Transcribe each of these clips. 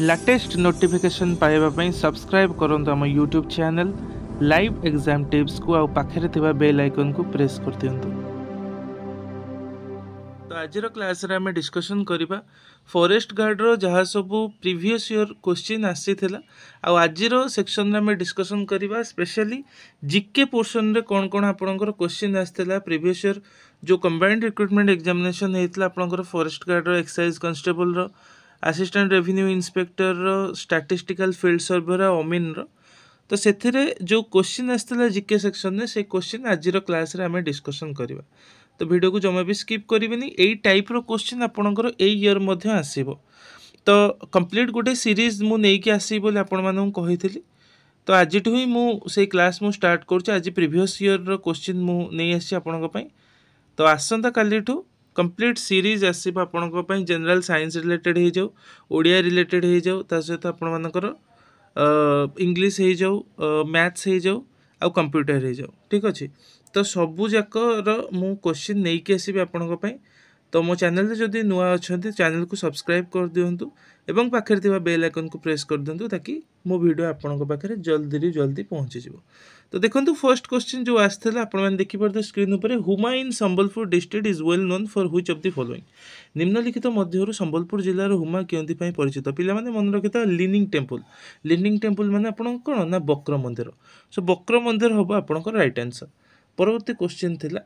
Latest notification पाइबा subscribe करूँ आम YouTube channel live exam tips को आखिरी थी बेल आइकन को प्रेस कर दिंतु तो आज क्लास आम डिस्कसन करवा फरेस्ट गार्डर जहाँ सब प्रिवियस इयर क्वेश्चन आसी आज सेक्शन में डिस्कसन करवा स्पेशली जिके पोर्सन में कौन कौन आपर क्वेश्चन आसाला प्रिवियस इयर जो कंबाइंड रिक्रुटमेंट एक्जामेसन होता आप फरेस्ट गार्डर एक्साइज कन्स्टेबल रहा ଆସିଷ୍ଟାଣ୍ଟ ରେଭିନ୍ୟୁ ଇନ୍ସପେକ୍ଟରର ଷ୍ଟାଟିଷ୍ଟିକାଲ ଫିଲ୍ଡ ସର୍ଭେର ଅମିନର ତ ସେଥିରେ ଯେଉଁ କୋଶ୍ଚିନ୍ ଆସିଥିଲା ଜିକେ ସେକ୍ସନରେ ସେ କୋଶ୍ଚିନ୍ ଆଜିର କ୍ଲାସ୍ରେ ଆମେ ଡିସ୍କସନ୍ କରିବା ତ ଭିଡ଼ିଓକୁ ଜମା ବି ସ୍କିପ୍ କରିବେନି ଏଇ ଟାଇପ୍ର କୋଶ୍ଚିନ୍ ଆପଣଙ୍କର ଏଇ ଇୟର୍ ମଧ୍ୟ ଆସିବ ତ କମ୍ପ୍ଲିଟ୍ ଗୋଟେ ସିରିଜ୍ ମୁଁ ନେଇକି ଆସିବି ବୋଲି ଆପଣମାନଙ୍କୁ କହିଥିଲି ତ ଆଜିଠୁ ହିଁ ମୁଁ ସେଇ କ୍ଲାସ୍ ମୁଁ ଷ୍ଟାର୍ଟ କରୁଛି ଆଜି ପ୍ରିଭିୟସ୍ ଇୟର୍ର କୋଶ୍ଚିନ୍ ମୁଁ ନେଇ ଆସିଛି ଆପଣଙ୍କ ପାଇଁ ତ ଆସନ୍ତାକାଲିଠୁ କମ୍ପ୍ଲିଟ୍ ସିରିଜ୍ ଆସିବ ଆପଣଙ୍କ ପାଇଁ ଜେନେରାଲ୍ ସାଇନ୍ସ ରିଲେଟେଡ଼୍ ହେଇଯାଉ ଓଡ଼ିଆ ରିଲେଟେଡ଼୍ ହେଇଯାଉ ତା ସହିତ ଆପଣମାନଙ୍କର ଇଂଲିଶ ହେଇଯାଉ ମ୍ୟାଥ୍ସ ହେଇଯାଉ ଆଉ କମ୍ପ୍ୟୁଟର ହେଇଯାଉ ଠିକ୍ ଅଛି ତ ସବୁଯାକର ମୁଁ କୋଶ୍ଚିନ୍ ନେଇକି ଆସିବି ଆପଣଙ୍କ ପାଇଁ ତ ମୋ ଚ୍ୟାନେଲ୍ରେ ଯଦି ନୂଆ ଅଛନ୍ତି ଚ୍ୟାନେଲ୍କୁ ସବସ୍କ୍ରାଇବ୍ କରିଦିଅନ୍ତୁ ଏବଂ ପାଖରେ ଥିବା ବେଲ୍ ଆଇକନ୍କୁ ପ୍ରେସ୍ କରିଦିଅନ୍ତୁ ତାକି ମୋ ଭିଡ଼ିଓ ଆପଣଙ୍କ ପାଖରେ ଜଲ୍ଦିରୁ ଜଲ୍ଦି ପହଞ୍ଚିଯିବ ତ ଦେଖନ୍ତୁ ଫର୍ଷ୍ଟ କ୍ୱେଶ୍ଚିନ୍ ଯେଉଁ ଆସିଥିଲା ଆପଣମାନେ ଦେଖିପାରୁଥିବେ ସ୍କ୍ରିନ୍ ଉପରେ ହୁମାୟୁନ୍ Sambalpur district is well known for which of the following ନିମ୍ନଲିଖିତ ମଧ୍ୟରୁ ସମ୍ବଲପୁର ଜିଲ୍ଲାର ହୁମା କେଉଁଥିପାଇଁ ପରିଚିତ ପିଲାମାନେ ମନେ ରଖିଥିବା ଲିନିଂ ଟେମ୍ପଲ୍ ଲିନିଂ ଟେମ୍ପଲ୍ ମାନେ ଆପଣଙ୍କ କ'ଣ ନା ବକ୍ର ମନ୍ଦିର ସୋ ବକ୍ର ମନ୍ଦିର ହେବ ଆପଣଙ୍କର ରାଇଟ୍ ଆନ୍ସର୍ ପରବର୍ତ୍ତୀ କ୍ୱେଶ୍ଚିନ୍ ଥିଲା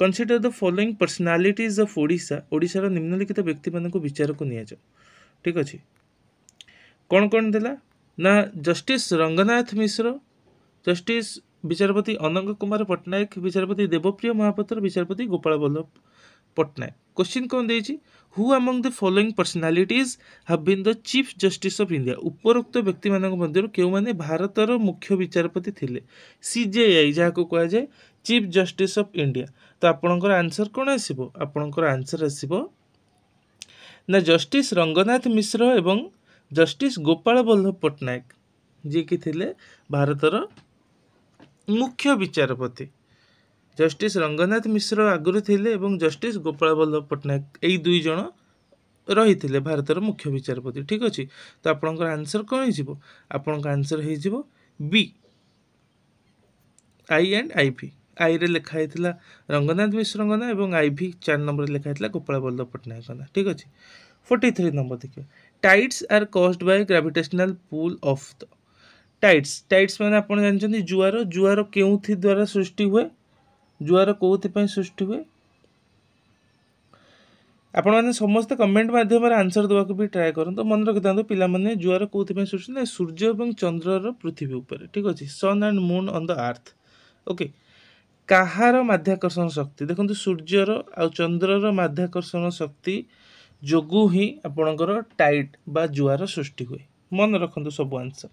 consider the following personalities of Odisha ଓଡ଼ିଶାର ନିମ୍ନଲିଖିତ ବ୍ୟକ୍ତିମାନଙ୍କୁ ବିଚାରକୁ ନିଆଯାଉ ଠିକ୍ ଅଛି କ'ଣ କ'ଣ ଦେଲା ନା ଜଷ୍ଟିସ୍ ରଙ୍ଗନାଥ ମିଶ୍ର ଜଷ୍ଟିସ୍ বিচারপতি অনঙ্গ কুমার পট্টনায়ক বিচারপতি দেবপ্রিয় মহাপাত্র বিচারপতি গোপাল বল্লভ ପଟ୍ଟନାୟକ କୋଶ୍ଚିନ୍ କ'ଣ ଦେଇଛି who among the following personalities have been the chief justice of India ଉପରୋକ୍ତ ବ୍ୟକ୍ତିମାନଙ୍କ ମଧ୍ୟରୁ କେଉଁମାନେ ଭାରତର ମୁଖ୍ୟ ବିଚାରପତି ଥିଲେ ସିଜେଆଇ ଯାହାକୁ କୁହାଯାଏ ଚିଫ୍ ଜଷ୍ଟିସ୍ ଅଫ୍ ଇଣ୍ଡିଆ ତ ଆପଣଙ୍କର ଆନ୍ସର୍ କ'ଣ ଆସିବ ଆପଣଙ୍କର ଆନ୍ସର୍ ଆସିବ ନା ଜଷ୍ଟିସ୍ ରଙ୍ଗନାଥ ମିଶ୍ର ଏବଂ ଜଷ୍ଟିସ୍ ଗୋପାଳ ବଲ୍ଲଭ ପଟ୍ଟନାୟକ ଯିଏକି ଥିଲେ ଭାରତର ମୁଖ୍ୟ ବିଚାରପତି ଜଷ୍ଟିସ୍ ରଙ୍ଗନାଥ ମିଶ୍ର ଆଗରୁ ଥିଲେ ଏବଂ ଜଷ୍ଟିସ୍ ଗୋପାଳ ବଲ୍ଲଭ ପଟ୍ଟନାୟକ ଏଇ ଦୁଇ ଜଣ ରହିଥିଲେ ଭାରତର ମୁଖ୍ୟ ବିଚାରପତି ଠିକ୍ ଅଛି ତ ଆପଣଙ୍କର ଆନ୍ସର୍ କ'ଣ ହେଇଯିବ ଆପଣଙ୍କ ଆନ୍ସର୍ ହେଇଯିବ B I and I V ଆଇରେ ଲେଖା ହେଇଥିଲା ରଙ୍ଗନାଥ ମିଶ୍ରଙ୍କ ନାଁ ଏବଂ ଆଇ ଭି ଚାରି ନମ୍ବରରେ ଲେଖା ହେଇଥିଲା ଗୋପାଳ ବଲ୍ଲଭ ପଟ୍ଟନାୟକଙ୍କ ନାଁ ଠିକ୍ ଅଛି ଫୋର୍ଟି ଥ୍ରୀ ନମ୍ବର ଦେଖିବେ tides are caused by gravitational pull of the tides tides ମାନେ ଆପଣ ଜାଣିଛନ୍ତି ଜୁଆର ଜୁଆର କେଉଁଥି ଦ୍ୱାରା ସୃଷ୍ଟି ହୁଏ ଜୁଆର କେଉଁଥିପାଇଁ ସୃଷ୍ଟି ହୁଏ ଆପଣମାନେ ସମସ୍ତେ କମେଣ୍ଟ ମାଧ୍ୟମରେ ଆନ୍ସର୍ ଦେବାକୁ ବି ଟ୍ରାଏ କରନ୍ତୁ ମନେ ରଖିଥାନ୍ତୁ ପିଲାମାନେ ଜୁଆର କେଉଁଥିପାଇଁ ସୃଷ୍ଟି ନାହିଁ ସୂର୍ଯ୍ୟ ଏବଂ ଚନ୍ଦ୍ରର ପୃଥିବୀ ଉପରେ ଠିକ୍ ଅଛି sun and moon on the earth okay କାହାର ମାଧ୍ୟାକର୍ଷଣ ଶକ୍ତି ଦେଖନ୍ତୁ ସୂର୍ଯ୍ୟର ଆଉ ଚନ୍ଦ୍ରର ମାଧ୍ୟାକର୍ଷଣ ଶକ୍ତି ଯୋଗୁଁ ହିଁ ଆପଣଙ୍କର ଟାଇଟ୍ ବା ଜୁଆର ସୃଷ୍ଟି ହୁଏ ମନେ ରଖନ୍ତୁ ସବୁ ଆନ୍ସର୍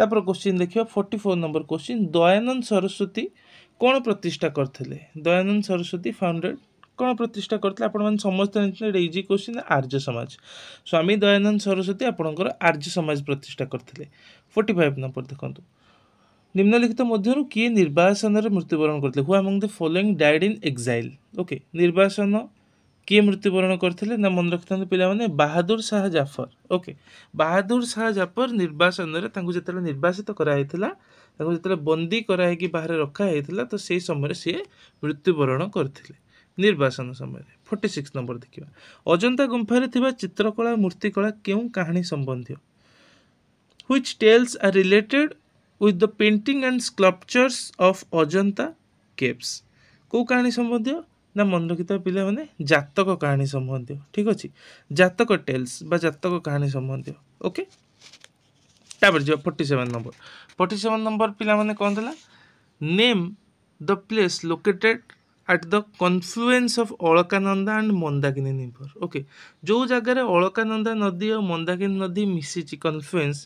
ତାପରେ କୋଶ୍ଚିନ୍ ଦେଖିବା forty four number question Dayanand Saraswati କ'ଣ ପ୍ରତିଷ୍ଠା କରିଥିଲେ ଦୟାନନ୍ଦ ସରସ୍ୱତୀ ଫାଉଣ୍ଡେଡ଼ କ'ଣ ପ୍ରତିଷ୍ଠା କରିଥିଲେ ଆପଣମାନେ ସମସ୍ତେ ଜାଣିଛନ୍ତି ଏଇଟା ଇଜି କୋଶ୍ଚିନ୍ ଆର୍ଯ୍ୟ ସମାଜ ସ୍ୱାମୀ ଦୟାନନ୍ଦ ସରସ୍ୱତୀ ଆପଣଙ୍କର ଆର୍ଯ୍ୟ ସମାଜ ପ୍ରତିଷ୍ଠା କରିଥିଲେ ଫୋର୍ଟି ଫାଇଭ୍ ନମ୍ବର ଦେଖନ୍ତୁ ନିମ୍ନଲିଖିତ ମଧ୍ୟରୁ କିଏ ନିର୍ବାସନରେ ମୃତ୍ୟୁବରଣ କରିଥିଲେ who among the following died in exile okay ନିର୍ବାସନ କିଏ ମୃତ୍ୟୁବରଣ କରିଥିଲେ ନା ମନେ ରଖିଥାନ୍ତୁ ପିଲାମାନେ ବାହାଦୁର ଶାହ ଜାଫର ଓକେ ବାହାଦୁର ଶାହ ଜାଫର ନିର୍ବାସନରେ ତାଙ୍କୁ ଯେତେବେଳେ ନିର୍ବାସିତ କରାହେଇଥିଲା ତାଙ୍କୁ ଯେତେବେଳେ ବନ୍ଦୀ କରାହେଇକି ବାହାରେ ରଖାହେଇଥିଲା ତ ସେଇ ସମୟରେ ସିଏ ମୃତ୍ୟୁବରଣ କରିଥିଲେ ନିର୍ବାସନ ସମୟରେ ଫୋର୍ଟି ସିକ୍ସ ନମ୍ବର ଦେଖିବା ଅଜନ୍ତା ଗୁମ୍ଫାରେ ଥିବା ଚିତ୍ରକଳା ମୂର୍ତ୍ତିକଳା କେଉଁ କାହାଣୀ ସମ୍ବନ୍ଧୀୟ which tales are related with the painting and sculptures of Ajanta caves. କେଉଁ କାହାଣୀ ସମ୍ବନ୍ଧୀୟ ନା ମନେ ରଖିଥିବା ପିଲାମାନେ ଜାତକ କାହାଣୀ ସମ୍ବନ୍ଧୀୟ ଠିକ୍ ଅଛି ଜାତକ ଟେଲ୍ସ ବା ଜାତକ କାହାଣୀ ସମ୍ବନ୍ଧୀୟ ଓକେ ତାପରେ ଯିବା forty seven number forty seven number ପିଲାମାନେ କ'ଣ ଥିଲା name the place located at the confluence of Alaknanda and Mandakini river okay ଯେଉଁ ଜାଗାରେ ଅଳକାନନ୍ଦା ନଦୀ ଆଉ ମନ୍ଦାକିନୀ ନଦୀ ମିଶିଛି କନ୍ଫ୍ଲୁଏନ୍ସ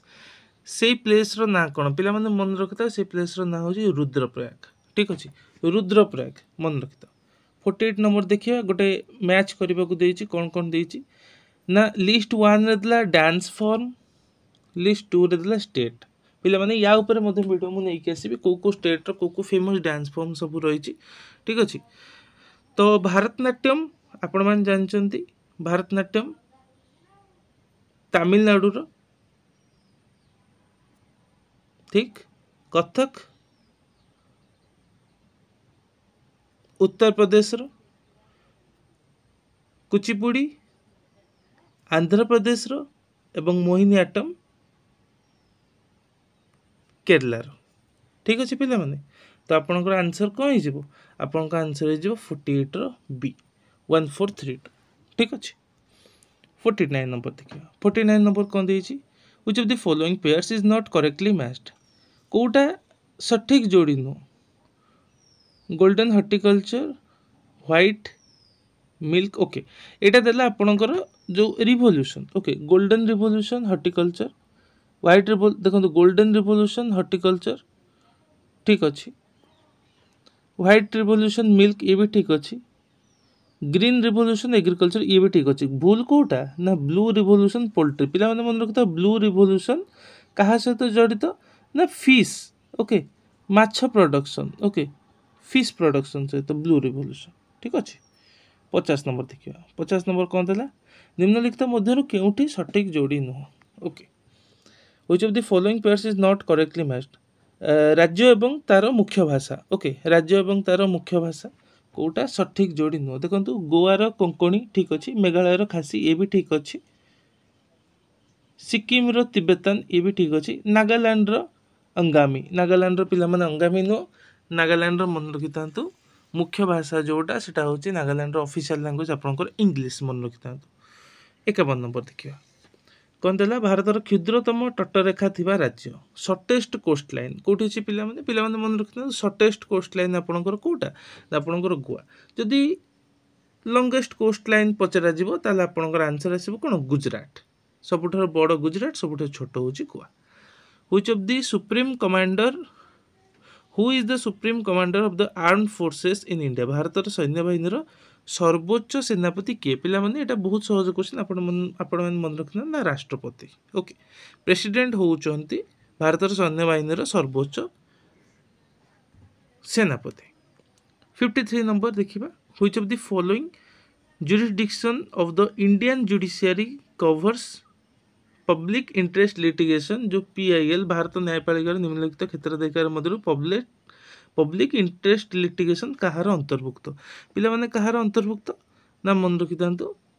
ସେଇ ପ୍ଲେସ୍ର ନାଁ କ'ଣ ପିଲାମାନେ ମନେ ରଖିଥାଉ ସେଇ ପ୍ଲେସ୍ର ନାଁ ହେଉଛି ରୁଦ୍ରପ୍ରୟାଗ ଠିକ୍ ଅଛି ରୁଦ୍ରପ୍ରୟାଗ ମନେ ରଖିଥାଉ ଫୋର୍ଟି ଏଇଟ୍ ନମ୍ବର ଦେଖିବା ଗୋଟେ ମ୍ୟାଚ୍ କରିବାକୁ ଦେଇଛି କ'ଣ କ'ଣ ଦେଇଛି ନା ଲିଷ୍ଟ ୱାନ୍ରେ ଦେଲା ଡ୍ୟାନ୍ସ ଫର୍ମ ଲିଷ୍ଟ ଟୁରେ ଦେଲା ଷ୍ଟେଟ୍ ପିଲାମାନେ ୟା ଉପରେ ମଧ୍ୟ ଭିଡ଼ିଓ ମୁଁ ନେଇକି ଆସିବି କେଉଁ କେଉଁ ଷ୍ଟେଟ୍ର କେଉଁ କେଉଁ ଫେମସ୍ ଡ୍ୟାନ୍ସ ଫର୍ମ ସବୁ ରହିଛି ଠିକ୍ ଅଛି ତ ଭାରତନାଟ୍ୟମ୍ ଆପଣମାନେ ଜାଣିଛନ୍ତି ଭାରତନାଟ୍ୟମ୍ ତାମିଲନାଡ଼ୁର ଠିକ୍ କଥକ ଉତ୍ତର ପ୍ରଦେଶର କୁଚିପୁଡ଼ି ଆନ୍ଧ୍ରପ୍ରଦେଶର ଏବଂ ମୋହିନୀ ଆଟମ୍ କେରଳାର ଠିକ୍ ଅଛି ପିଲାମାନେ ତ ଆପଣଙ୍କର ଆନ୍ସର୍ କ'ଣ ହେଇଯିବ ଆପଣଙ୍କ ଆନ୍ସର୍ ହେଇଯିବ ଫୋର୍ଟି ଏଇଟ୍ର B one four three two ଠିକ୍ ଅଛି ଫୋର୍ଟି ନାଇନ୍ ନମ୍ବର ଦେଖିବା ଫୋର୍ଟି ନାଇନ୍ ନମ୍ବର କ'ଣ ଦେଇଛି which of the following pairs is not correctly matched କେଉଁଟା ସଠିକ୍ ଯୋଡ଼ି ନୁହଁ golden horticulture white milk okay ଏଇଟା ଦେଲା ଆପଣଙ୍କର ଯେଉଁ revolution okay golden revolution horticulture white ରିଭଲ୍ ଦେଖନ୍ତୁ ଗୋଲ୍ଡେନ୍ ରିଭଲ୍ୟୁସନ୍ ହର୍ଟିକଲଚର ଠିକ୍ ଅଛି ହ୍ୱାଇଟ୍ ରିଭଲ୍ୟୁସନ୍ ମିଲ୍କ ଇଏ ବି ଠିକ୍ ଅଛି ଗ୍ରୀନ୍ ରିଭଲ୍ୟୁସନ୍ ଏଗ୍ରିକଲଚର ଇଏ ବି ଠିକ୍ ଅଛି ଭୁଲ କେଉଁଟା ନା ବ୍ଲୁ ରିଭଲ୍ୟୁସନ୍ ପୋଲ୍ଟ୍ରି ପିଲାମାନେ ମନେ ରଖିଥାଉ ବ୍ଲୁ ରିଭଲ୍ୟୁସନ୍ କାହା ସହିତ ଜଡ଼ିତ ନା ଫିସ୍ ଓକେ ମାଛ ପ୍ରଡ଼କ୍ସନ୍ ଓକେ ଫିସ୍ ପ୍ରଡ଼କ୍ସନ୍ ସହିତ ବ୍ଲୁ ରିଭଲ୍ୟୁସନ୍ ଠିକ୍ ଅଛି ପଚାଶ ନମ୍ବର ଦେଖିବା ପଚାଶ ନମ୍ବର କ'ଣ ଥିଲା ନିମ୍ନଲିଖିତ ମଧ୍ୟରୁ କେଉଁଠି ସଠିକ୍ ଯୋଡ଼ି ନୁହଁ okay which of the following pairs is not correctly matched ରାଜ୍ୟ ଏବଂ ତା'ର ମୁଖ୍ୟ ଭାଷା ଓକେ ରାଜ୍ୟ ଏବଂ ତା'ର ମୁଖ୍ୟ ଭାଷା କେଉଁଟା ସଠିକ୍ ଯୋଡ଼ି ନୁହଁ ଦେଖନ୍ତୁ ଗୋଆର କୋଙ୍କଣୀ ଠିକ୍ ଅଛି ମେଘାଳୟର ଖାସି ଇଏ ବି ଠିକ୍ ଅଛି ସିକିମ୍ର ତିବେତାନ ଇଏ ବି ଠିକ୍ ଅଛି ନାଗାଲାଣ୍ଡର ଅଙ୍ଗାମୀ ନାଗାଲାଣ୍ଡର ପିଲାମାନେ ଅଙ୍ଗାମୀ ନୁହଁ ନାଗାଲାଣ୍ଡର ମନେ ରଖିଥାନ୍ତୁ ମୁଖ୍ୟ ଭାଷା ଯେଉଁଟା ସେଇଟା ହେଉଛି ନାଗାଲାଣ୍ଡର ଅଫିସିଆଲ୍ ଲାଙ୍ଗୁଏଜ୍ ଆପଣଙ୍କର ଇଂଲିଶ ମନେ ରଖିଥାନ୍ତୁ ଏକାବନ ନମ୍ବର ଦେଖିବା କ'ଣ ଦେଲା ଭାରତର କ୍ଷୁଦ୍ରତମ ତଟରେଖା ଥିବା ରାଜ୍ୟ ସର୍ଟେଷ୍ଟ କୋଷ୍ଟ ଲାଇନ୍ କେଉଁଠି ଅଛି ପିଲାମାନେ ପିଲାମାନେ ମନେ ରଖିଥାନ୍ତୁ ସର୍ଟେଷ୍ଟ କୋଷ୍ଟ ଲାଇନ୍ ଆପଣଙ୍କର କେଉଁଟା ଆପଣଙ୍କର ଗୋଆ ଯଦି ଲଙ୍ଗେଷ୍ଟ କୋଷ୍ଟ ଲାଇନ୍ ପଚରାଯିବ ତାହେଲେ ଆପଣଙ୍କର ଆନ୍ସର୍ ଆସିବ କ'ଣ ଗୁଜରାଟ ସବୁଠାରୁ ବଡ଼ ଗୁଜରାଟ ସବୁଠାରୁ ଛୋଟ ହେଉଛି Goa which of the supreme commander who is the supreme commander of the arm forces in India ভারতের সৈন্যবাহিনীর সর্বোচ্চ সেনাপতি কে পিলামানে এটা বহুত সহজ কোশ্চিন আপন আপনার মনে রাখুন না রাষ্ট্রপতি ওকে প্রেসিডেন্ট হচ্ছেন ভারতের সৈন্যবাহিনীর সর্বোচ্চ সেনাপতি ফিফটি থ্রি নম্বর দেখা which of the following jurisdiction of the Indian judiciary covers public interest litigation जो एल भारत न्यायपालिकार निम्नलिखित क्षेत्र अधिकार मध्य पब्लिक पब्लिक इंटरेस्ट लिटिगेशन कहार अंतर्भुक्त पे कहार अंतर्भुक्त ना मन रखि था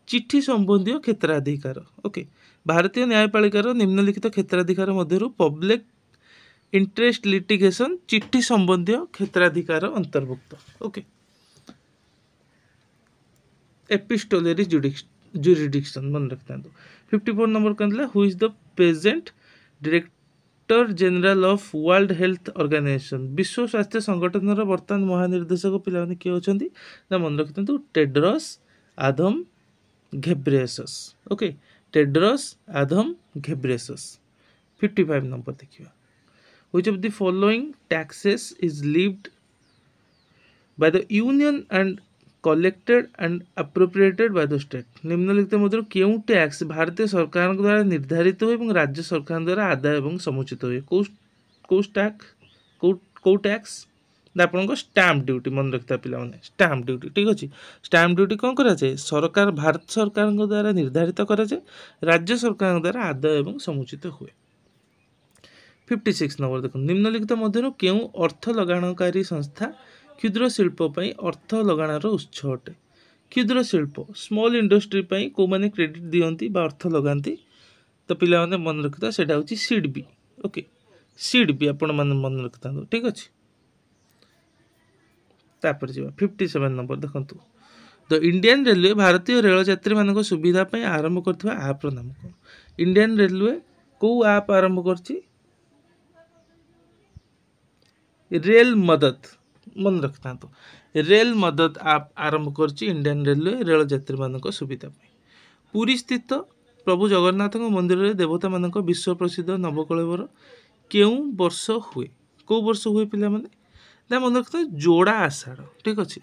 चिठी संबंधी क्षेत्राधिकार ओके भारतीय न्यायपालिकार निम्नलिखित क्षेत्राधिकार मध्य पब्लिक इंटरेस्ट लिटिगेशन चिठी संबंधी क्षेत्राधिकार अंतर्भुक्त ओके एपिस्टोलरी जुडिक्स जुरीडिक्सन मन रखि फिफ्टी फोर नंबर कौन था who is the present director general of world health organization विश्व स्वास्थ्य संगठन वर्तमान महानिर्देशक पे किए अच्छा ना मन रखी थोड़ा Tedros Adhanom Ghebreyesus okay Tedros Adhanom Ghebreyesus fifty five number देखिए which of the following taxes is levied by the union and collected and appropriated by the state निम्नलिखित मध्य क्यों टैक्स भारतीय सरकार द्वारा निर्धारित हुए और राज्य सरकार द्वारा आदाय और समुचित हुए कौ कौ टैक्स कौ कौ टैक्स আপনার স্ট্যাম্প ডিউটি মনে রাখতে পিলা মানে স্ট্যাম্প ডিউটি ঠিক আছে স্ট্যাম্প ডিউটি কম করা যায় সরকার ভারত সরকার দ্বারা নির্ধারিত করা যায় রাজ্য সরকার দ্বারা আদায় এবং সমুচিত হুয়ে ফিফটি সিক্স নম্বর দেখুন নিম্নলিখিত মধ্যে কেউ অর্থ লগাণকারী সংস্থা क्षुद्र शिल्पी अर्थ लगाणार उत्स अटे क्षुद्र शिप स्म इंडस्ट्री को क्रेडिट दिखती अर्थ लगा तो पे मन रखता से सीड बी ओके सीड बी आप मन रखी था ठीक अच्छे तापर जा फिफ्टी सेवेन नंबर देखो द इंडियान रेलवे भारतीय रेल यात्री मान सुविधा आरंभ कर नाम कौन इंडियान रेलवे कौ आप आरंभ कर रेल मदद ମନେ ରଖିଥାନ୍ତୁ ରେଲ୍ ମଦତ ଆପ୍ ଆରମ୍ଭ କରିଛି ଇଣ୍ଡିଆନ୍ ରେଲୱେ ରେଳଯାତ୍ରୀମାନଙ୍କ ସୁବିଧା ପାଇଁ ପୁରୀ ସ୍ଥିତ ପ୍ରଭୁ ଜଗନ୍ନାଥଙ୍କ ମନ୍ଦିରରେ ଦେବତାମାନଙ୍କ ବିଶ୍ୱ ପ୍ରସିଦ୍ଧ ନବକଳେବର କେଉଁ ବର୍ଷ ହୁଏ କେଉଁ ବର୍ଷ ହୁଏ ପିଲାମାନେ ନା ମନେ ରଖିଥାନ୍ତୁ ଯୋଡ଼ା ଆଷାଢ଼ ଠିକ୍ ଅଛି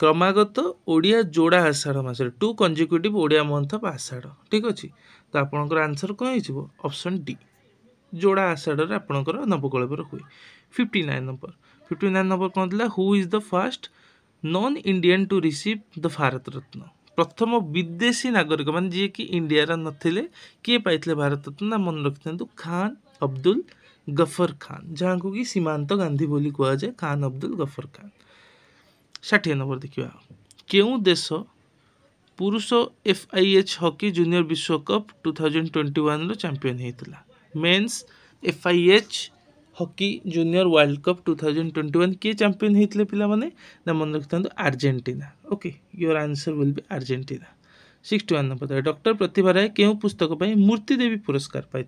କ୍ରମାଗତ ଓଡ଼ିଆ ଯୋଡ଼ା ଆଷାଢ଼ ମାସରେ two consecutive Odia month of Ashadha ଠିକ୍ ଅଛି ତ ଆପଣଙ୍କର ଆନ୍ସର କ'ଣ ହେଇଯିବ ଅପସନ୍ ଡି ଯୋଡ଼ା ଆଷାଢ଼ରେ ଆପଣଙ୍କର ନବକଳେବର ହୁଏ fifty nine number fifty nine number କ'ଣ ଥିଲା who is the first non Indian to receive the Bharat Ratna ପ୍ରଥମ ବିଦେଶୀ ନାଗରିକ ମାନେ ଯିଏକି ଇଣ୍ଡିଆର ନଥିଲେ କିଏ ପାଇଥିଲେ ଭାରତ ରତ୍ନ ନା ମନେ ରଖିଥାନ୍ତୁ ଖାନ୍ ଅବଦୁଲ ଗଫର ଖାନ୍ ଯାହାଙ୍କୁ କି ସୀମାନ୍ତ ଗାନ୍ଧୀ ବୋଲି କୁହାଯାଏ ଖାନ୍ ଅବଦୁଲ ଗଫର ଖାନ୍ ଷାଠିଏ ନମ୍ବର ଦେଖିବା କେଉଁ ଦେଶ ପୁରୁଷ ଏଫ୍ଆଇଏଚ୍ ହକି ଜୁନିୟର ବିଶ୍ୱକପ୍ ଟୁ ଥାଉଜେଣ୍ଡ ଟ୍ୱେଣ୍ଟି ୱାନ୍ର ଚାମ୍ପିଅନ୍ ହେଇଥିଲା men's FIH hockey junior world cup two thousand twenty one किए चंपिन होते पाने मन रखि Argentina okay your answer will be Argentina sixty one number doctor Pratibha Ray के पुस्तक मूर्तिदेवी पुरस्कार पाई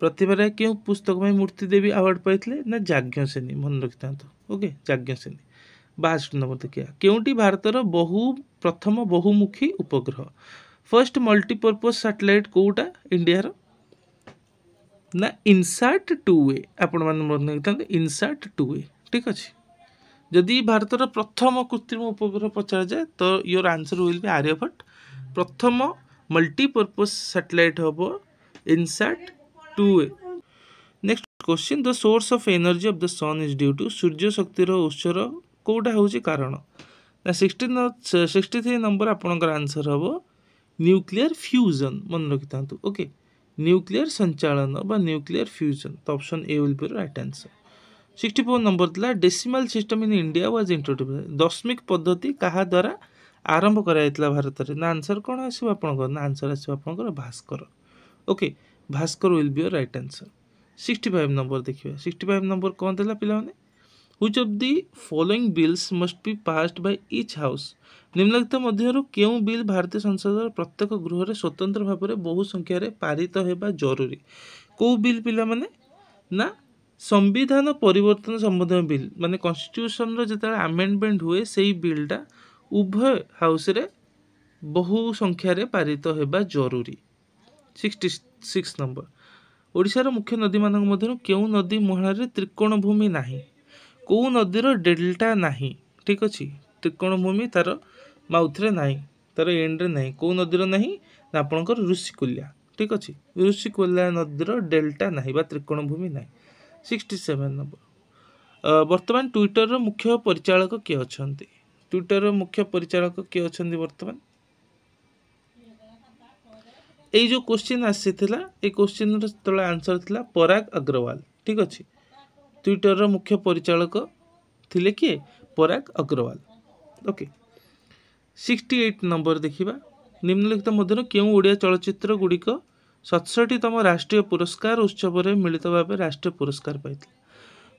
प्रतिभा राय के पुस्तक मूर्तिदेवी आवार्ड पाई ना जाज्ञ श्रेणी मन रखि था ओके जाज्ञ सेनी बासठ नंबर देखा क्योंटी भारत बहु प्रथम बहुमुखी उपग्रह फर्स्ट मल्टीपर्पज साटेलाइट कौटा इंडिया रा? ନା ଇନସାର୍ଟ ଟୁ ୱେ ଆପଣମାନେ ମନେ ରଖିଥାନ୍ତେ ଇନସାର୍ଟ ଟୁ ୱେ ଠିକ୍ ଅଛି ଯଦି ଭାରତର ପ୍ରଥମ କୃତ୍ରିମ ଉପଗ୍ରହ ପଚରାଯାଏ ତ your answer will be Aryabhata ପ୍ରଥମ ମଲ୍ଟିପର୍ପଜ୍ ସାଟେଲାଇଟ୍ ହେବ INSAT two way next question the source of energy of the sun is due to ସୂର୍ଯ୍ୟ ଶକ୍ତିର ଉତ୍ସର କେଉଁଟା ହେଉଛି କାରଣ ନା ସିକ୍ସଟି ସିକ୍ସଟି ଥ୍ରୀ ନମ୍ବର ଆପଣଙ୍କର ଆନ୍ସର ହେବ ନ୍ୟୁକ୍ଲିୟର ଫ୍ୟୁଜନ୍ ମନେ ରଖିଥାନ୍ତୁ ଓକେ নিউক্লিয়ার সঞ্চালন বা নিউক্লিয়ার ফিউজন তো option A will be right answer sixty four number লা decimal system in India was introduce দশমিক পদ্ধতি কাহা দ্বারা আরম্ভ করা ভারতের না আনসর কোণ আসব আপনার না আনসর আসব আপনার Bhaskar okay Bhaskar will be right answer sixty five number দেখা সিক্সটি ফাইভ নম্বর কম দেলা পিলা মানে which of the following bills must be passed by each house ନିମ୍ନଲିଖିତ ମଧ୍ୟରୁ କେଉଁ ବିଲ୍ ଭାରତୀୟ ସଂସଦର ପ୍ରତ୍ୟେକ ଗୃହରେ ସ୍ୱତନ୍ତ୍ର ଭାବରେ ବହୁ ସଂଖ୍ୟାରେ ପାରିତ ହେବା ଜରୁରୀ କେଉଁ ବିଲ୍ ପିଲାମାନେ ନା ସମ୍ବିଧାନ ପରିବର୍ତ୍ତନ ସମ୍ବନ୍ଧୀୟ ବିଲ୍ ମାନେ କନଷ୍ଟିଟ୍ୟୁସନର ଯେତେବେଳେ ଆମେଣ୍ଡମେଣ୍ଟ ହୁଏ ସେଇ ବିଲ୍ଟା ଉଭୟ ହାଉସ୍ରେ ବହୁ ସଂଖ୍ୟାରେ ପାରିତ ହେବା ଜରୁରୀ ସିକ୍ସଟି ସିକ୍ସ ନମ୍ବର ଓଡ଼ିଶାର ମୁଖ୍ୟ ନଦୀମାନଙ୍କ ମଧ୍ୟରୁ କେଉଁ ନଦୀ ମୁହାଣରେ ତ୍ରିକୋଣ ଭୂମି ନାହିଁ କେଉଁ ନଦୀର ଡେଲ୍ଟା ନାହିଁ ଠିକ୍ ଅଛି ତ୍ରିକୋଣଭୂମି ତା'ର ମାଉଥରେ ନାହିଁ ତା'ର ଏଣ୍ଡରେ ନାହିଁ କେଉଁ ନଦୀର ନାହିଁ ନା ଆପଣଙ୍କର ଋଷିକୁଲ୍ୟା ଠିକ୍ ଅଛି ଋଷିକୁଲ୍ୟା ନଦୀର ଡେଲ୍ଟା ନାହିଁ ବା ତ୍ରିକୋଣଭୂମି ନାହିଁ ସିକ୍ସଟି ସେଭେନ୍ ନମ୍ବର ବର୍ତ୍ତମାନ ଟ୍ୱିଟର୍ର ମୁଖ୍ୟ ପରିଚାଳକ କିଏ ଅଛନ୍ତି ଟ୍ୱିଟର୍ର ମୁଖ୍ୟ ପରିଚାଳକ କିଏ ଅଛନ୍ତି ବର୍ତ୍ତମାନ ଏଇ ଯେଉଁ କୋଶ୍ଚିନ୍ ଆସିଥିଲା ଏଇ କୋଶ୍ଚିନ୍ର ଯେତେବେଳେ ଆନ୍ସର୍ ଥିଲା ପରାଗ ଅଗ୍ରୱାଲ ଠିକ୍ ଅଛି ଟ୍ୱିଟରର ମୁଖ୍ୟ ପରିଚାଳକ ଥିଲେ କିଏ Parag Agrawal okay sixty eight number ଦେଖିବା ନିମ୍ନଲିଖିତ ମଧ୍ୟରୁ କେଉଁ ଓଡ଼ିଆ ଚଳଚ୍ଚିତ୍ର ଗୁଡ଼ିକ ସତଷଠିତମ ରାଷ୍ଟ୍ରୀୟ ପୁରସ୍କାର ଉତ୍ସବରେ ମିଳିତ ଭାବେ ରାଷ୍ଟ୍ରୀୟ ପୁରସ୍କାର ପାଇଥିଲା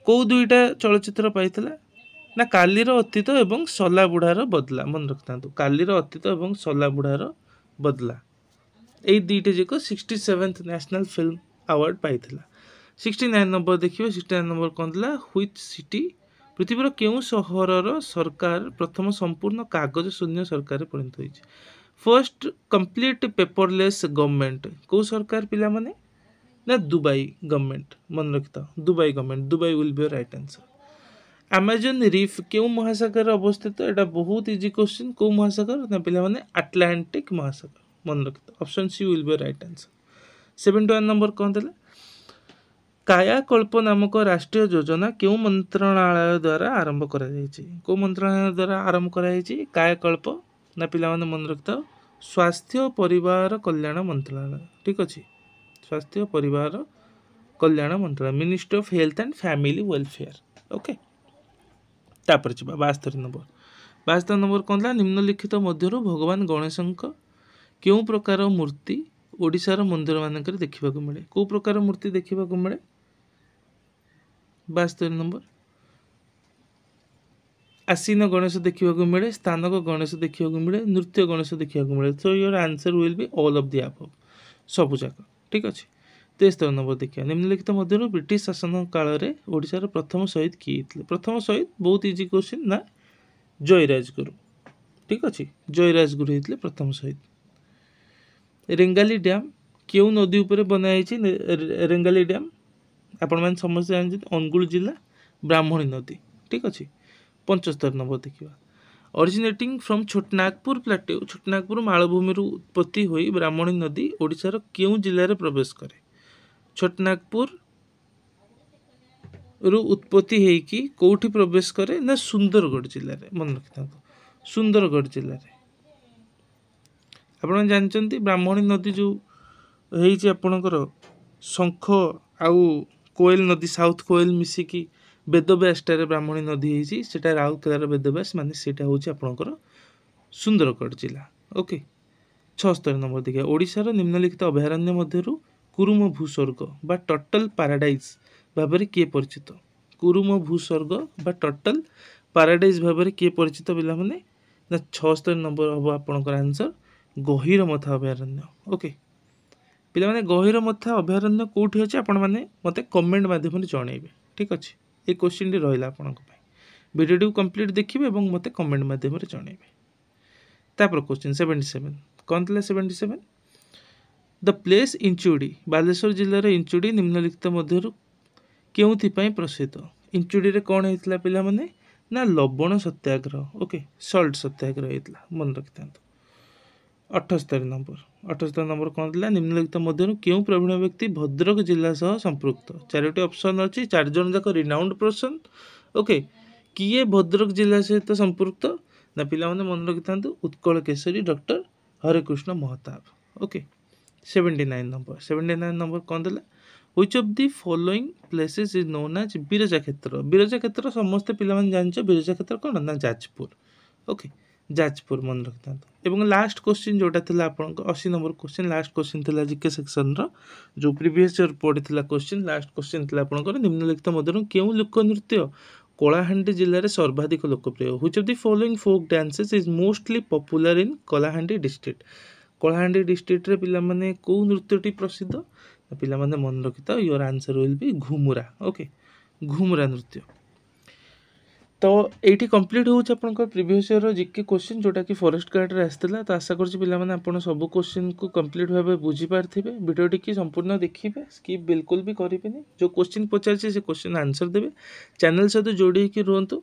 କେଉଁ ଦୁଇଟା ଚଳଚ୍ଚିତ୍ର ପାଇଥିଲା ନା କାଲିର ଅତୀତ ଏବଂ ସଲା ବୁଢ଼ାର ବଦଲା ମନେ ରଖିଥାନ୍ତୁ କାଲିର ଅତୀତ ଏବଂ ସଲା ବୁଢ଼ାର ବଦଲା ଏଇ ଦୁଇଟା ଯାକ sixty seventh national film award ପାଇଥିଲା ସିକ୍ସଟି ନାଇନ୍ ନମ୍ବର ଦେଖିବେ ସିକ୍ସଟି ନାଇନ୍ ନମ୍ବର କ'ଣ ଥିଲା ହ୍ୱିଚ୍ ସିଟି ପୃଥିବୀର କେଉଁ ସହରର ସରକାର ପ୍ରଥମ ସମ୍ପୂର୍ଣ୍ଣ କାଗଜ ଶୂନ୍ୟ ସରକାରରେ ପରିଣତ ହୋଇଛି ଫର୍ଷ୍ଟ କମ୍ପ୍ଲିଟ୍ ପେପରଲେସ୍ ଗଭର୍ଣ୍ଣମେଣ୍ଟ କେଉଁ ସରକାର ପିଲାମାନେ ନା ଦୁବାଇ ଗଭର୍ଣ୍ଣମେଣ୍ଟ ମନେ ରଖିଥାଅ Dubai government Dubai will be right answer Amazon reef କେଉଁ ମହାସାଗରରେ ଅବସ୍ଥିତ ଏଇଟା ବହୁତ ଇଜି କ୍ୱେଶ୍ଚିନ୍ କେଉଁ ମହାସାଗର ନା ପିଲାମାନେ ଆଟ୍ଲାଣ୍ଟିକ୍ ମହାସାଗର ମନେ ରଖିଥାଅ option C will be right answer seventy one number କ'ଣ ଥିଲା କାୟାକଳ୍ପ ନାମକ ରାଷ୍ଟ୍ରୀୟ ଯୋଜନା କେଉଁ ମନ୍ତ୍ରଣାଳୟ ଦ୍ୱାରା ଆରମ୍ଭ କରାଯାଇଛି କେଉଁ ମନ୍ତ୍ରଣାଳୟ ଦ୍ୱାରା ଆରମ୍ଭ କରାଯାଇଛି କାୟାକଳ୍ପ ନା ପିଲାମାନେ ମନେ ରଖିଥାଉ ସ୍ୱାସ୍ଥ୍ୟ ପରିବାର କଲ୍ୟାଣ ମନ୍ତ୍ରଣାଳୟ ଠିକ୍ ଅଛି ସ୍ୱାସ୍ଥ୍ୟ ପରିବାର କଲ୍ୟାଣ ମନ୍ତ୍ରଣାଳୟ ministry of health and family welfare okay ତାପରେ ଯିବା ବାସ୍ତରୀ ନମ୍ବର ବାସ୍ତରୀ ନମ୍ବର କ'ଣ ହେଲା ନିମ୍ନଲିଖିତ ମଧ୍ୟରୁ ଭଗବାନ ଗଣେଶଙ୍କ କେଉଁ ପ୍ରକାର ମୂର୍ତ୍ତି ଓଡ଼ିଶାର ମନ୍ଦିରମାନଙ୍କରେ ଦେଖିବାକୁ ମିଳେ କେଉଁ ପ୍ରକାର ମୂର୍ତ୍ତି ଦେଖିବାକୁ ମିଳେ ବାସ୍ତୋରି ନମ୍ବର ଆସୀନ ଗଣେଶ ଦେଖିବାକୁ ମିଳେ ସ୍ଥାନକ ଗଣେଶ ଦେଖିବାକୁ ମିଳେ ନୃତ୍ୟ ଗଣେଶ ଦେଖିବାକୁ ମିଳେ so your answer will be all of the above ସବୁଯାକ ଠିକ୍ ଅଛି ତେସ୍ତର ନମ୍ବର ଦେଖିବା ନିମ୍ନଲିଖିତ ମଧ୍ୟରୁ ବ୍ରିଟିଶ ଶାସନ କାଳରେ ଓଡ଼ିଶାର ପ୍ରଥମ ଶହୀଦ କିଏ ହେଇଥିଲେ ପ୍ରଥମ ଶହୀଦ ବହୁତ ଇଜି କ୍ୱେଶ୍ଚିନ୍ ନା ଜୟରାଜ ଗୁରୁ ଠିକ୍ ଅଛି ଜୟରାଜ ଗୁରୁ ହେଇଥିଲେ ପ୍ରଥମ ଶହୀଦ ରେଙ୍ଗାଲି ଡ୍ୟାମ୍ କେଉଁ ନଦୀ ଉପରେ ବନାଯାଇଛି ରେଙ୍ଗାଲି ଡ୍ୟାମ୍ ଆପଣମାନେ ସମସ୍ତେ ଜାଣିଛନ୍ତି ଅନୁଗୁଳ ଜିଲ୍ଲା ବ୍ରାହ୍ମଣୀ ନଦୀ ଠିକ୍ ଅଛି ପଞ୍ଚସ୍ତର ନମ୍ବର ଦେଖିବା originating from Chhotanagpur plateau Chhotanagpur ମାଳଭୂମିରୁ ଉତ୍ପତ୍ତି ହୋଇ ବ୍ରାହ୍ମଣୀ ନଦୀ ଓଡ଼ିଶାର କେଉଁ ଜିଲ୍ଲାରେ ପ୍ରବେଶ କରେ ଛୋଟନାଗପୁରରୁ ଉତ୍ପତ୍ତି ହୋଇକି କେଉଁଠି ପ୍ରବେଶ କରେ ନା ସୁନ୍ଦରଗଡ଼ ଜିଲ୍ଲାରେ ମନେ ରଖିଥାନ୍ତୁ ସୁନ୍ଦରଗଡ଼ ଜିଲ୍ଲାରେ ଆପଣ ଜାଣିଛନ୍ତି ବ୍ରାହ୍ମଣୀ ନଦୀ ଯେଉଁ ହେଇଛି ଆପଣଙ୍କର ଶଙ୍ଖ ଆଉ କୋଏଲ ନଦୀ ସାଉଥ୍ କୋଏଲ ମିଶିକି ବେଦବ୍ୟାସଟାରେ ବ୍ରାହ୍ମଣୀ ନଦୀ ହେଇଛି ସେଟା ରାଉରକେଲାର ବେଦବ୍ୟାସ ମାନେ ସେଇଟା ହେଉଛି ଆପଣଙ୍କର ସୁନ୍ଦରଗଡ଼ ଜିଲ୍ଲା ଓକେ ଛଅସ୍ତରୀ ନମ୍ବର ଦେଖିବା ଓଡ଼ିଶାର ନିମ୍ନଲିଖିତ ଅଭୟାରଣ୍ୟ ମଧ୍ୟରୁ କୁରୁମ ଭୂସ୍ୱର୍ଗ ବା ଟଟଲ ପାରାଡାଇଜ୍ ଭାବରେ କିଏ ପରିଚିତ କୁରୁମ ଭୂସ୍ୱର୍ଗ ବା ଟଟଲ ପାରାଡାଇଜ୍ ଭାବରେ କିଏ ପରିଚିତ ପିଲାମାନେ ନା ଛଅସ୍ତରୀ ନମ୍ବର ହେବ ଆପଣଙ୍କର ଆନ୍ସର୍ ଗହିରମଥା ଅଭୟାରଣ୍ୟ ଓକେ ପିଲାମାନେ ଗହୀର ମଥା ଅଭୟାରଣ୍ୟ କେଉଁଠି ଅଛି ଆପଣମାନେ ମୋତେ କମେଣ୍ଟ ମାଧ୍ୟମରେ ଜଣାଇବେ ଠିକ୍ ଅଛି ଏ କୋଶ୍ଚିନ୍ଟି ରହିଲା ଆପଣଙ୍କ ପାଇଁ ଭିଡ଼ିଓଟିକୁ କମ୍ପ୍ଲିଟ୍ ଦେଖିବେ ଏବଂ ମୋତେ କମେଣ୍ଟ ମାଧ୍ୟମରେ ଜଣାଇବେ ତାପରେ କୋଶ୍ଚିନ୍ ସେଭେଣ୍ଟି ସେଭେନ୍ କ'ଣ ଥିଲା seventy seven the place Inchudi Baleswar ଜିଲ୍ଲାର ଇଞ୍ଚୁଡ଼ି ନିମ୍ନଲିଖିତ ମଧ୍ୟରୁ କେଉଁଥିପାଇଁ ପ୍ରସିଦ୍ଧ ଇଞ୍ଚୁଡ଼ିରେ କ'ଣ ହେଇଥିଲା ପିଲାମାନେ ନା ଲବଣ ସତ୍ୟାଗ୍ରହ ଓକେ ସଲ୍ଟ ସତ୍ୟାଗ୍ରହ ହେଇଥିଲା ମନେ ରଖିଥାନ୍ତୁ ଅଠସ୍ତରୀ ନମ୍ବର ଅଠସ୍ତର ନମ୍ବର କ'ଣ ଥିଲା ନିମ୍ନଲିଖିତ ମଧ୍ୟରୁ କେଉଁ ପ୍ରବୀଣ ବ୍ୟକ୍ତି ଭଦ୍ରକ ଜିଲ୍ଲା ସହ ସମ୍ପୃକ୍ତ ଚାରୋଟି ଅପସନ୍ ଅଛି ଚାରିଜଣ ଯାକ ରିନାଉଣ୍ଡ ପର୍ସନ୍ ଓକେ କିଏ ଭଦ୍ରକ ଜିଲ୍ଲା ସହିତ ସମ୍ପୃକ୍ତ ନା ପିଲାମାନେ ମନେ ରଖିଥାନ୍ତୁ Utkal Keshari doctor Harekrushna Mahtab okay seventy nine number seventy nine number କ'ଣ ଥିଲା which of the following places is known as Biraja ক্ষেত্র বিরজা ক্ষেত্র সমস্ত পিলাମାନେ জানিଛ বিরজা ক্ষেত্র କ'ଣ ନା ଯାଜପୁର ଓକେ ଯାଜପୁର ମନେ ରଖିଥାନ୍ତୁ ଏବଂ ଲାଷ୍ଟ କୋଶ୍ଚିନ୍ ଯେଉଁଟା ଥିଲା ଆପଣଙ୍କ ଅଶୀ ନମ୍ବର କୋଶ୍ଚିନ୍ ଲାଷ୍ଟ କୋଶ୍ଚିନ୍ ଥିଲା ଜିକେ ସେକ୍ସନ୍ର ଯେଉଁ ପ୍ରିଭିୟସ୍ ଇୟର୍ ପଡ଼ିଥିଲା କୋଶ୍ଚିନ୍ ଲାଷ୍ଟ କୋଶ୍ଚିନ୍ ଥିଲା ଆପଣଙ୍କର ନିମ୍ନଲିଖିତ ମଧ୍ୟରୁ କେଉଁ ଲୋକନୃତ୍ୟ କଳାହାଣ୍ଡି ଜିଲ୍ଲାରେ ସର୍ବାଧିକ ଲୋକପ୍ରିୟ which of the following folk dances is mostly popular in Kalahandi district Kalahandi ଡିଷ୍ଟ୍ରିକ୍ଟରେ ପିଲାମାନେ କେଉଁ ନୃତ୍ୟଟି ପ୍ରସିଦ୍ଧ ପିଲାମାନେ ମନେ ରଖିଥାଉ your answer will be Ghumura okay Ghumura ନୃତ୍ୟ तो ये कम्प्लीट हो प्रिवियस इयर जिके क्वेश्चन जोटा कि फरेस्ट गार्ड रे आसाला तो आशा कर सब क्वेश्चन को कम्प्लीट भाव बुझीपारे भिडटी की संपूर्ण देखिए स्किप बिल्कुल भी करें जो क्वेश्चन पचारे क्वेश्चन आंसर देते चेल सहित जोड़ी हो रुंतु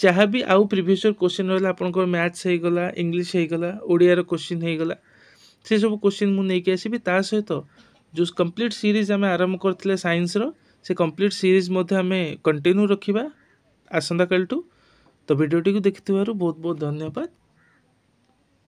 जहाँ भी आउ प्रिवियस इयर क्वेश्चन रहा आप मैथ्स होगा इंग्लीश होगा ओडिया क्वेश्चन होगा से सब क्वेश्चन मुझे आसबि ता सहित जो कम्प्लीट सीरीज आम आरंभ करें सैंसर से कम्प्लीट सीरीज आम कंटिन्यू रखा आसंका तो भिडटी को देखु बहुत बहुत धन्यवाद